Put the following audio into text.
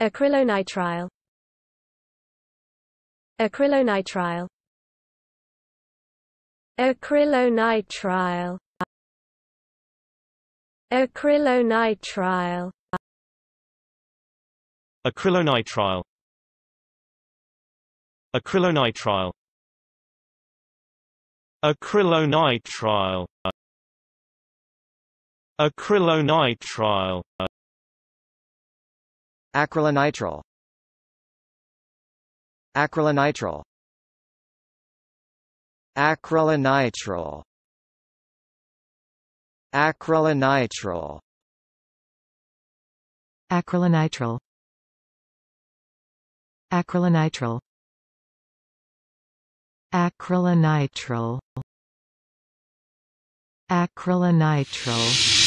Acrylonitrile Acrylonitrile Acrylonitrile Acrylonitrile Acrylonitrile Acrylonitrile Acrylonitrile Acrylonitrile Acrylonitrile Acrylonitrile Acrylonitrile Acrylonitrile Acrylonitrile Acrylonitrile Acrylonitrile Acrylonitrile